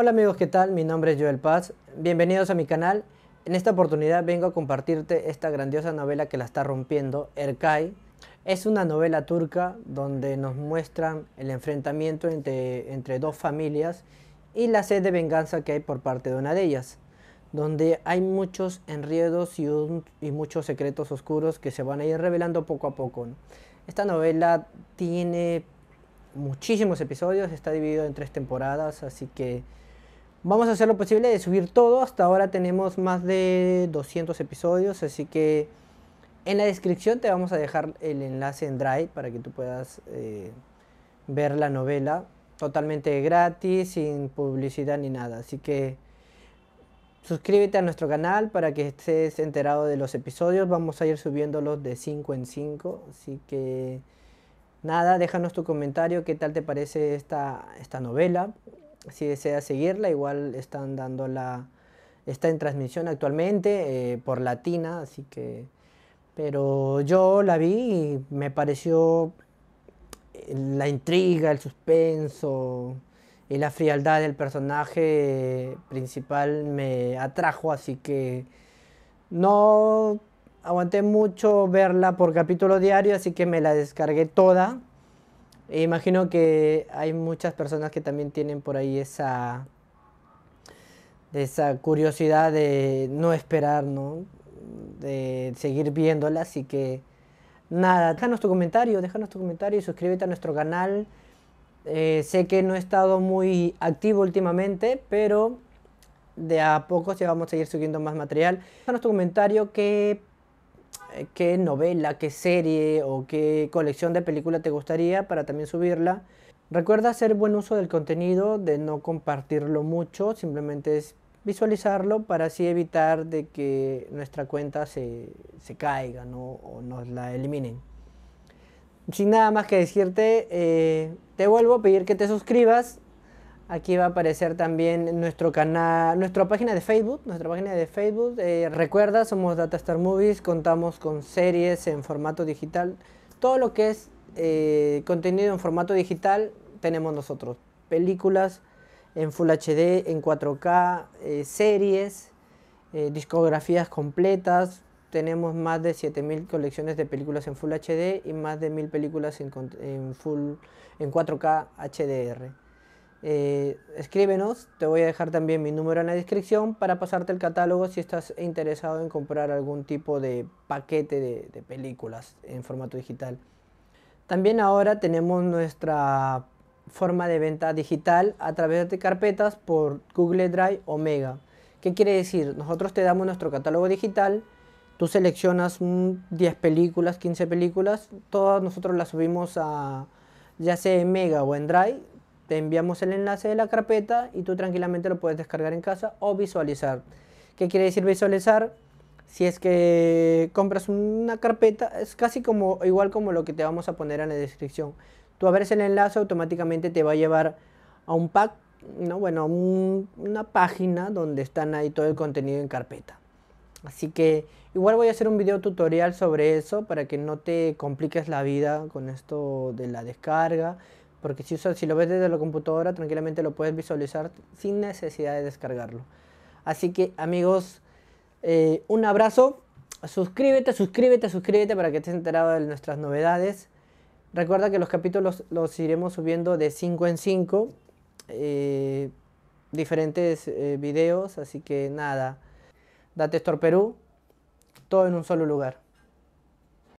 Hola amigos, ¿qué tal? Mi nombre es Joel Paz. Bienvenidos a mi canal. En esta oportunidad vengo a compartirte esta grandiosa novela que la está rompiendo, Erkay. Es una novela turca donde nos muestran el enfrentamiento entre, entre dos familias y la sed de venganza que hay por parte de una de ellas, donde hay muchos enredos y, muchos secretos oscuros que se van a ir revelando poco a poco. Esta novela tiene muchísimos episodios, está dividido en tres temporadas, así que Vamos a hacer lo posible de subir todo. Hasta ahora tenemos más de 200 episodios, así que en la descripción te vamos a dejar el enlace en Drive para que tú puedas eh, ver la novela totalmente gratis, sin publicidad ni nada. Así que suscríbete a nuestro canal para que estés enterado de los episodios. Vamos a ir subiéndolos de 5 en 5. Así que nada, déjanos tu comentario, qué tal te parece esta, esta novela si desea seguirla, igual están dando la, está en transmisión actualmente eh, por Latina, así que, pero yo la vi y me pareció eh, la intriga, el suspenso y la frialdad del personaje eh, principal me atrajo, así que no aguanté mucho verla por capítulo diario, así que me la descargué toda e imagino que hay muchas personas que también tienen por ahí esa, esa curiosidad de no esperar, ¿no? De seguir viéndolas Así que nada, déjanos tu comentario, déjanos tu comentario y suscríbete a nuestro canal. Eh, sé que no he estado muy activo últimamente, pero de a poco ya vamos a seguir subiendo más material. Déjanos tu comentario, que qué novela, qué serie o qué colección de película te gustaría para también subirla. Recuerda hacer buen uso del contenido, de no compartirlo mucho, simplemente es visualizarlo para así evitar de que nuestra cuenta se, se caiga o nos la eliminen. Sin nada más que decirte, eh, te vuelvo a pedir que te suscribas Aquí va a aparecer también nuestro canal, nuestra página de Facebook, nuestra página de Facebook. Eh, recuerda, somos Data Star Movies, contamos con series en formato digital. Todo lo que es eh, contenido en formato digital tenemos nosotros. Películas en Full HD, en 4K, eh, series, discografías completas, tenemos más de 7000 colecciones de películas en Full HD y más de 1000 películas en, full, en 4K HDR. Eh, escríbenos, te voy a dejar también mi número en la descripción para pasarte el catálogo si estás interesado en comprar algún tipo de paquete de, películas en formato digital. También ahora tenemos nuestra forma de venta digital a través de carpetas por Google Drive o Mega. ¿Qué quiere decir? Nosotros te damos nuestro catálogo digital, tú seleccionas 10 películas, 15 películas, todas nosotros las subimos a ya sea Mega o en Drive, te enviamos el enlace de la carpeta y tú tranquilamente lo puedes descargar en casa o visualizar. ¿Qué quiere decir visualizar? Si es que compras una carpeta, es casi como igual como lo que te vamos a poner en la descripción. Tú abres el enlace, automáticamente te va a llevar a un pack, no, bueno, una página donde están ahí todo el contenido en carpeta. Así que igual voy a hacer un video tutorial sobre eso para que no te compliques la vida con esto de la descarga, porque si, si lo ves desde la computadora, tranquilamente lo puedes visualizar sin necesidad de descargarlo. Así que amigos, eh, un abrazo. Suscríbete, suscríbete, suscríbete para que estés enterado de nuestras novedades. Recuerda que los capítulos los iremos subiendo de 5 en 5. Eh, diferentes eh, videos. Así que nada. Date Store Perú. Todo en un solo lugar.